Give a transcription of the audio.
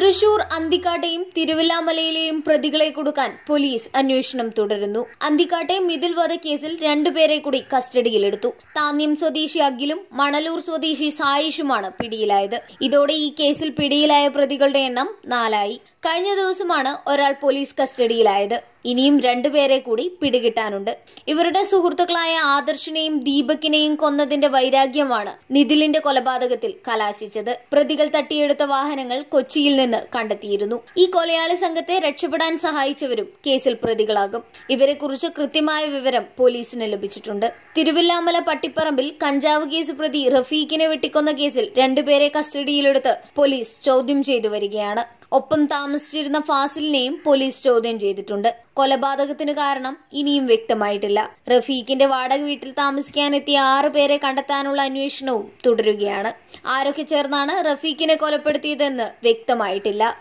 തൃശൂർ അന്തിക്കാട്ടെയും തിരുവില്ലാമലയിലെയും പ്രതികളെ കൊടുക്കാൻ പോലീസ് അന്വേഷണം തുടരുന്നു അന്തിക്കാട്ടെ മിതിൽ വധക്കേസിൽ രണ്ടുപേരെ കൂടി കസ്റ്റഡിയിലെടുത്തു താന്യം സ്വദേശി അഖിലും മണലൂർ സ്വദേശി സായിഷുമാണ് പിടിയിലായത് ഇതോടെ ഈ കേസിൽ പിടിയിലായ പ്രതികളുടെ എണ്ണം നാലായി കഴിഞ്ഞ ദിവസമാണ് ഒരാൾ പോലീസ് കസ്റ്റഡിയിലായത് ഇനിയും രണ്ടുപേരെ കൂടി പിടികിട്ടാനുണ്ട് ഇവരുടെ സുഹൃത്തുക്കളായ ആദർശിനെയും ദീപകിനെയും കൊന്നതിന്റെ വൈരാഗ്യമാണ് നിതിലിന്റെ കൊലപാതകത്തിൽ കലാശിച്ചത് പ്രതികൾ തട്ടിയെടുത്ത വാഹനങ്ങൾ കൊച്ചിയിൽ നിന്ന് കണ്ടെത്തിയിരുന്നു ഈ കൊലയാളി സംഘത്തെ രക്ഷപ്പെടാൻ സഹായിച്ചവരും കേസിൽ പ്രതികളാകും ഇവരെ കുറിച്ച് കൃത്യമായ വിവരം പോലീസിന് ലഭിച്ചിട്ടുണ്ട് തിരുവില്ലാമല പട്ടിപ്പറമ്പിൽ കഞ്ചാവ് കേസ് പ്രതി റഫീഖിനെ വെട്ടിക്കൊന്ന കേസിൽ രണ്ടുപേരെ കസ്റ്റഡിയിലെടുത്ത് പോലീസ് ചോദ്യം ചെയ്തു വരികയാണ് ഒപ്പം താമസിച്ചിരുന്ന ഫാസിലിനെയും പോലീസ് ചോദ്യം ചെയ്തിട്ടുണ്ട് കൊലപാതകത്തിന് കാരണം ഇനിയും വ്യക്തമായിട്ടില്ല റഫീഖിന്റെ വാടക വീട്ടിൽ താമസിക്കാനെത്തിയ ആറ് പേരെ കണ്ടെത്താനുള്ള അന്വേഷണവും തുടരുകയാണ് ആരൊക്കെ ചേർന്നാണ് റഫീഖിനെ കൊലപ്പെടുത്തിയതെന്ന് വ്യക്തമായിട്ടില്ല